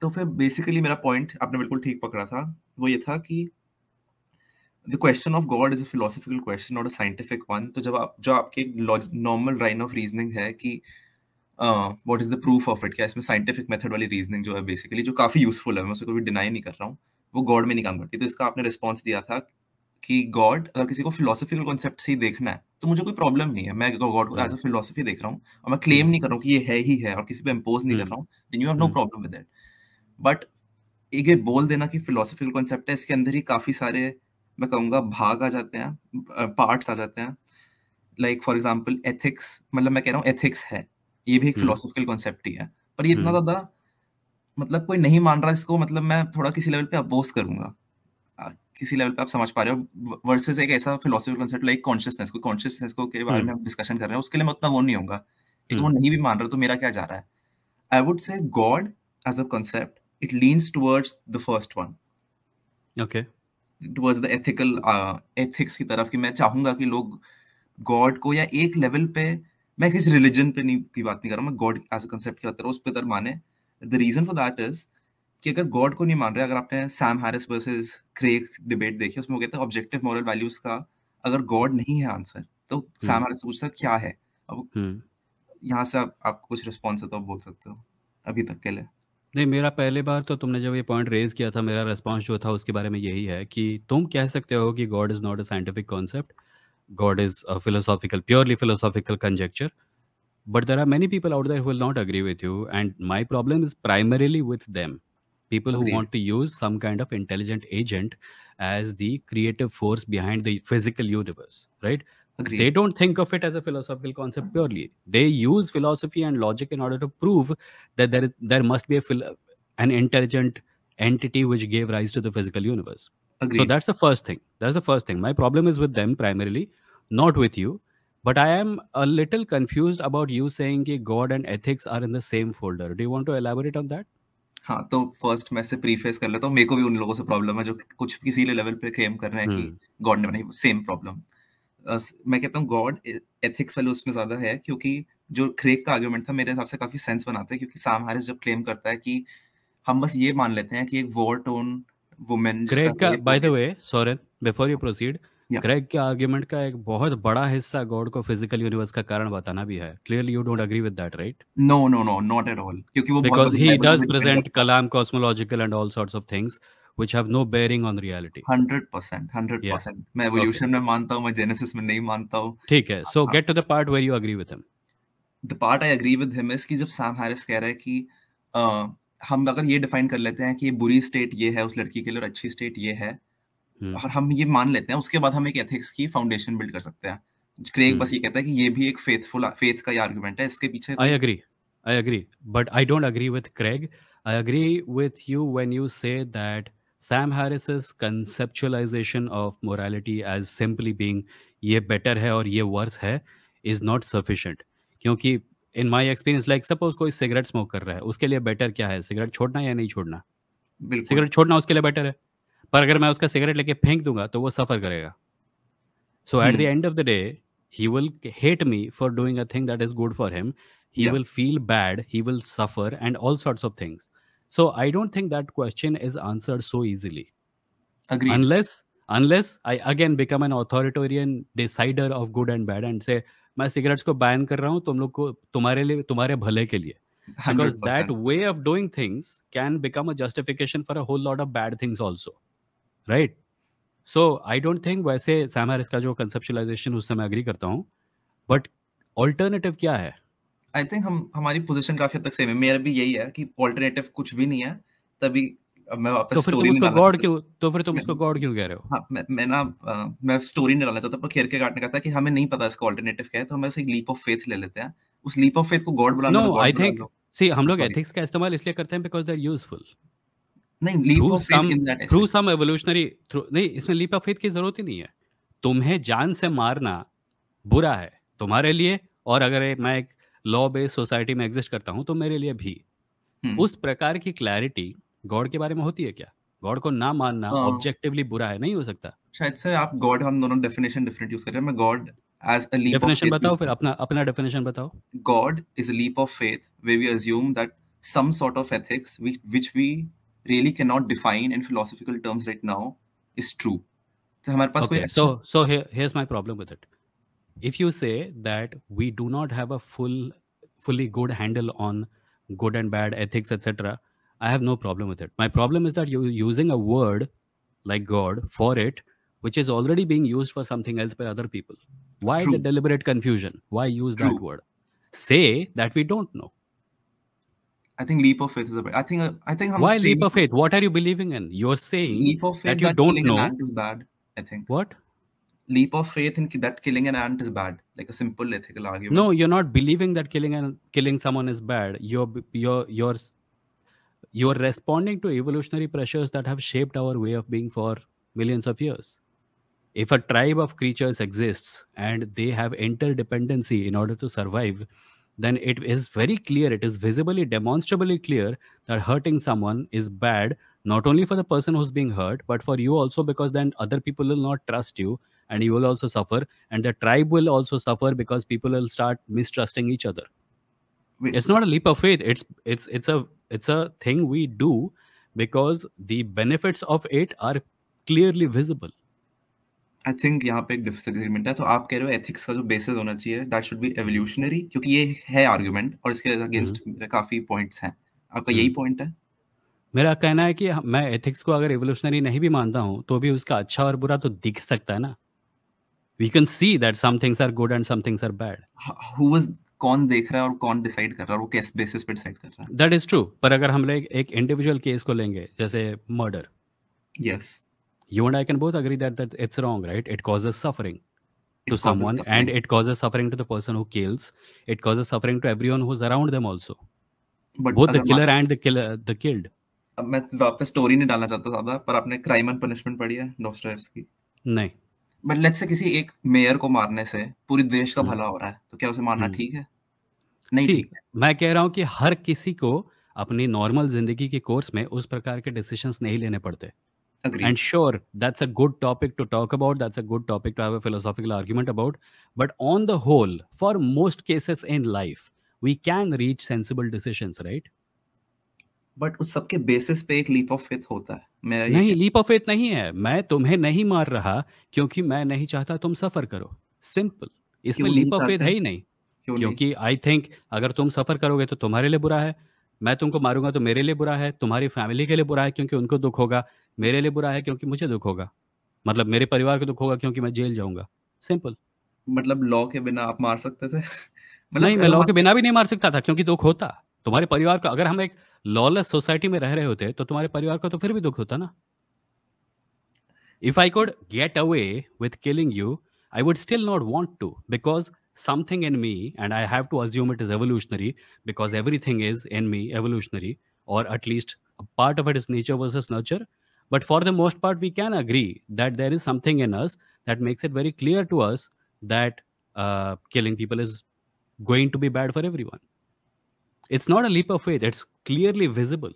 तो फिर बेसिकली मेरा पॉइंट आपने बिल्कुल ठीक पकड़ा था वो ये था कि the question of God is a philosophical question not a scientific one तो जब आप जो आपके नॉर्मल लाइन ऑफ रीजनिंग है कि what is the proof of it क्या इसमें साइंटिफिक मेथड वाली रीजनिंग जो है बेसिकली जो काफ़ी यूजफुल है मैं उसको कभी डिनाई नहीं कर रहा हूँ वो गॉड में नहीं काम करती तो इसका आपने रिस्पॉन्स दिया था कि गॉड अगर किसी को फिलोसफिकल कॉन्सेप्ट से ही देखना है तो मुझे कोई प्रॉब्लम नहीं है मैं गॉड को एज अ फिलोसफी देख रहा हूँ और मैं क्लेम नहीं कर रहा हूँ कि ये है ही है और किसी पर इम्पोज नहीं कर hmm. रहा हूँ then you have no problem with that but ये बोल देना कि फिलोसफिकल कॉन्सेप्ट है इसके अंदर ही काफ़ी सारे मैं कहूँगा भाग आ जाते हैं पार्ट्स आ जाते हैं लाइक फॉर एग्जाम्पल एथिक्स मतलब मैं कह रहा हूँ एथिक्स है ये भी एक फिलोसफिकल हम्म। कॉन्सेप्ट ही है पर ये इतना हम्म। ज़्यादा मतलब कोई नहीं मान रहा इसको मतलब मैं थोड़ा किसी लेवल पे अपोज करूंगा किसी लेवल पे आप समझ पा रहे हो वर्सेस एक ऐसा फिलोसफिकल कॉन्सेप्ट लाइक कॉन्शियसनेस को कॉन्शियसनेस को के बारे में हम्म। हम डिस्कशन कर रहे हैं उसके लिए मैं उतना वो नहीं होगा वो नहीं भी मान रहा तो मेरा क्या जा रहा है I would say God as a concept it leans towards the first one okay towards the ethical uh, ethics की तरफ कि मैं चाहूंगा कि लोग गॉड को या एक लेवल पे मैं किसी रिलीजन पे नहीं की बात नहीं कर रहा मैं गॉड एज अ कंसेप्ट की बात कर रहा हूँ उस पर माने the reason for that is कि अगर गॉड को नहीं मान रहे अगर आपने Sam Harris versus Craig debate देखी उसमें वो कहते हैं ऑब्जेक्टिव मॉरल वैल्यूज का अगर गॉड नहीं है आंसर तो सैम हम्म। हैरिस पूछता क्या है अब हम्म। यहाँ से आप, आपको कुछ रिस्पॉन्स है तो आप बोल सकते हो अभी तक के लिए नहीं मेरा पहले बार तो तुमने जब ये पॉइंट रेज किया था मेरा रेस्पॉन्स जो था उसके बारे में यही है कि तुम कह सकते हो कि God is not a scientific concept God is a philosophical purely philosophical conjecture but there are many people out there will not agree with you and my problem is primarily with them people who want to use some kind of intelligent agent as the creative force behind the physical universe right Agreed. They don't think of it as a philosophical concept mm. purely. They use philosophy and logic in order to prove that there, is, there must be a phil- an intelligent entity which gave rise to the physical universe. Agreed. So that's the first thing. That's the first thing. My problem is with them primarily, not with you. But I am a little confused about you saying that God and ethics are in the same folder. Do you want to elaborate on that? हाँ तो first मैं से preface कर लेता हूँ मेरे को भी उन लोगों से प्रॉब्लम है जो कुछ किसी लेवल पे क्लेम कर रहे हैं कि गॉड hmm. ने बनाई सेम प्रॉब्लम मैं कहता हूँ गॉड एथिक्स वाले उसमें ज्यादा है क्योंकि जो क्रेक का आर्ग्यूमेंट था मेरे हिसाब से काफी सेंस बनाता है क्योंकि साम हारिस जब क्लेम करता है कि हम बस ये मान लेते हैं कि एक वॉर टोन वुमेन क्रेग का by the way sorry before you proceed Craig के आर्गुमेंट का एक बहुत बड़ा हिस्सा गॉड को फिजिकल यूनिवर्स का कारण बताना भी है clearly you don't agree with that right no no no not at all क्योंकि वो because he does present kalam cosmological and all sorts of things which have no bearing on reality 100% 100% yeah. मैं evolution okay. में मानता हूँ मैं genesis में नहीं मानता हूँ ठीक है so हाँ। get to the part where you agree with him the part I agree with him is ki jab sam harris keh raha hai ki uh, हम अगर ये डिफाइन कर लेते हैं कि ये बुरी स्टेट ये है उस लड़की के लिए और अच्छी स्टेट ये है hmm. और हम ये मान लेते हैं उसके बाद हम एक एथिक्स की फाउंडेशन बिल्ड कर सकते हैं क्रेग हम्म। hmm. बस ये कहता है कि ये भी एक फेथफुल फेथ का आर्गुमेंट है इसके पीछे I agree I agree but I don't agree with Craig I agree with you when you say that Sam Harris conceptualization of morality as simply being ये बेटर है और ये वर्स है is not sufficient क्योंकि in my experience like suppose कोई cigarette smoke कर रहा है उसके लिए बेटर क्या है सिगरेट छोड़ना या नहीं छोड़ना सिगरेट छोड़ना उसके लिए बेटर है पर अगर मैं उसका सिगरेट लेके फेंक दूंगा तो वो सफर करेगा so at the end of the day he will hate me for doing a thing that is good for him he will feel bad he will suffer and all sorts of things So I don't think that question is answered so easily. Agreed. Unless unless I again become an authoritarian decider of good and bad and say मैं cigarettes को ban कर रहा हूँ तुम लोग को तुम्हारे लिए तुम्हारे भले के लिए because 100%. that way of doing things can become a justification for a whole lot of bad things also right so i don't think वैसे सैम हैरिस का जो कंसेप्चुअलाइजेशन उससे मैं एग्री करता हूँ बट ऑल्टरनेटिव क्या है आई थिंक हम हमारी पोजीशन काफी हद तक सेम है मेरा भी यही है कि ऑल्टरनेटिव कुछ भी नहीं है तभी मैं वापस तो फिर तुम उसको गॉड क्यों तो फिर तुम उसको गॉड क्यों कह रहे हो हाँ मैं, ना आ, मैं स्टोरी नहीं डालना चाहता पर खेर के काटने का था कि हमें नहीं पता इसका ऑल्टरनेटिव क्या है तो हम ऐसे एक लीप ऑफ फेथ ले लेते हैं उस लीप ऑफ फेथ को गॉड बुलाना नो आई थिंक सी हम लोग एथिक्स का इस्तेमाल इसलिए करते हैं बिकॉज़ दे आर यूजफुल नहीं leap of faith in that through some evolutionary through नहीं इसमें लीप ऑफ फेथ की जरूरत ही नहीं है तुम्हें जान से मारना बुरा है तुम्हारे लिए और अगर मैं एक लॉ बेस्ड सोसाइटी में एग्जिस्ट करता हूँ तो मेरे लिए भी हम्म। उस प्रकार की क्लैरिटी गॉड के बारे में होती है क्या गॉड को ना मानना ऑब्जेक्टिवली हाँ। बुरा है नहीं हो सकता शायद से आप गॉड हम दोनों डेफिनेशन डिफरेंट यूज कर रहे हैं मैं God as a leap definition बताओ फिर अपना अपना डेफिनेशन बताओ God is a leap of faith way we assume that some sort of ethics which we really cannot define in philosophical terms right now is true तो हमारे पास कोई so so here is my problem with it if you say that we do not have a full fully good handle on good and bad ethics etc i have no problem with it my problem is that you're using a word like god for it which is already being used for something else by other people why True. the deliberate confusion why use True. that word say that we don't know I think leap of faith is a bit. I think I think I'm why leap of faith? What are you believing in? You're saying leap of faith that you that don't know is bad. I think what leap of faith in that killing an ant is bad like a simple ethical argument no you're not believing that killing and killing someone is bad you're you're you're you're responding to evolutionary pressures that have shaped our way of being for millions of years if a tribe of creatures exists and they have interdependency in order to survive then it is very clear it is visibly demonstrably clear that hurting someone is bad not only for the person who's being hurt but for you also because then other people will not trust you and you will also suffer and the tribe will also suffer because people will start mistrusting each other Wait, it's not a leap of faith it's it's it's a it's a thing we do because the benefits of it are clearly visible I think यहाँ पे एक disagreement है तो आप कह रहे हो ethics का जो बेसिस होना चाहिए दैट शुड बी एवोल्यूशनरी क्योंकि ये है आर्गुमेंट और इसके अगेंस्ट मेरे काफी पॉइंट्स हैं आपका यही पॉइंट है मेरा कहना है कि मैं एथिक्स को अगर एवोल्यूशनरी नहीं भी मानता हूँ तो भी उसका अच्छा और बुरा तो दिख सकता है ना we can see that some things are good and some things are bad who was कौन देख रहा है और कौन डिसाइड कर रहा है वो किस बेसिस पे डिसाइड कर रहा है दैट इज ट्रू पर अगर हम लोग एक इंडिविजुअल केस को लेंगे जैसे murder yes you and I can both agree that that it's wrong right it causes suffering to someone suffering. and it causes suffering to the person who kills it causes suffering to everyone who's around them also but both the killer and the killer the killed मैं वापस story नहीं डालना चाहता ज्यादा पर आपने crime and punishment पढ़ी है डोस्टोएव्स्की नहीं बट लेट्स से किसी एक मेयर को मारने से पूरी देश का हम्म। भला हो रहा है तो क्या उसे मारना हम्म। ठीक है नहीं ठीक मैं कह रहा हूँ कि हर किसी को अपनी नॉर्मल जिंदगी के कोर्स में उस प्रकार के डिसीजंस नहीं लेने पड़ते and sure that's a good topic to talk about that's a good topic to have a philosophical argument about but on the whole for most cases in life we can reach sensible decisions right but उस सबके basis पे एक leap of faith होता है मेरा नहीं leap of faith नहीं है मैं तुम्हें नहीं मार रहा क्योंकि मैं नहीं चाहता तुम सफर करो सिंपल इसमें लीप ऑफ फेथ है ही नहीं क्योंकि आई थिंक अगर तुम सफर करोगे तो तुम्हारे लिए बुरा है मैं तुमको मारूंगा तो मेरे लिए बुरा है तुम्हारी फैमिली के लिए बुरा है क्योंकि उनको दुख होगा मेरे लिए बुरा है क्योंकि मुझे दुख होगा मतलब मेरे परिवार को दुख होगा क्योंकि मैं जेल जाऊंगा सिंपल मतलब लॉ के बिना आप मार सकते थे मतलब नहीं मैं लॉ के बिना भी नहीं मार सकता था क्योंकि दुख होता तुम्हारे परिवार का अगर हम एक लॉलेस सोसाइटी में रह रहे होते तो तुम्हारे परिवार का तो फिर भी दुख होता ना if I could get away with killing you I would still not want to because something in me and I have to assume it is evolutionary because everything is in me evolutionary और at least part of it is nature is nature but for the most part we can agree that there is something in us that makes it very clear to us that killing people is going to be bad for everyone it's not a leap of faith it's clearly visible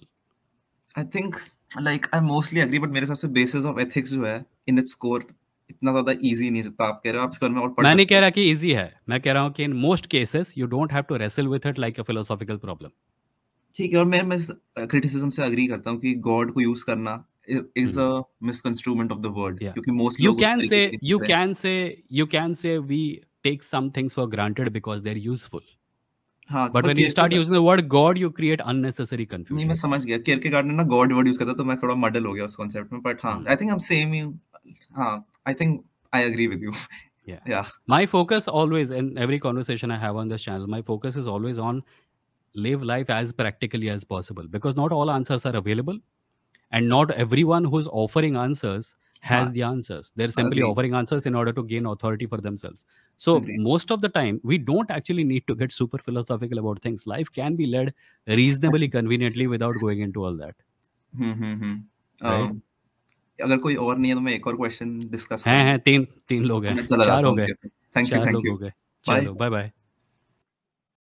i think like i mostly agree but मेरे हिसाब से basis of ethics जो है in its core इतना ज्यादा easy नहीं जितना आप कह रहे हो आप इसके बारे में और पढ़ मैं नहीं कह रहा कि इजी है मैं कह रहा हूं कि in most cases you don't have to wrestle with it like a philosophical problem ठीक है और मैं मैं क्रिटिसिज्म से एग्री करता हूं कि गॉड को यूज करना is a misconstrument of the word yeah. क्योंकि most you can say you can say you can say we take some things for granted because they're useful but when you start using word god you create unnecessary confusion नहीं मैं समझ गया care के guard ना God word use करता तो मैं थोड़ा मडल हो गया उस कांसेप्ट में बट हां I think I am same you हां I think I agree with you yeah my focus always in every conversation I have on this channel my focus is always on live life as practically as possible because not all answers are available and not everyone who is offering answers has the answers. They're simply offering answers in order to gain authority for themselves. So most of the time, we don't actually need to get super philosophical about things. Life can be led reasonably conveniently without going into all that. Thank hmm Right? Um, अगर कोई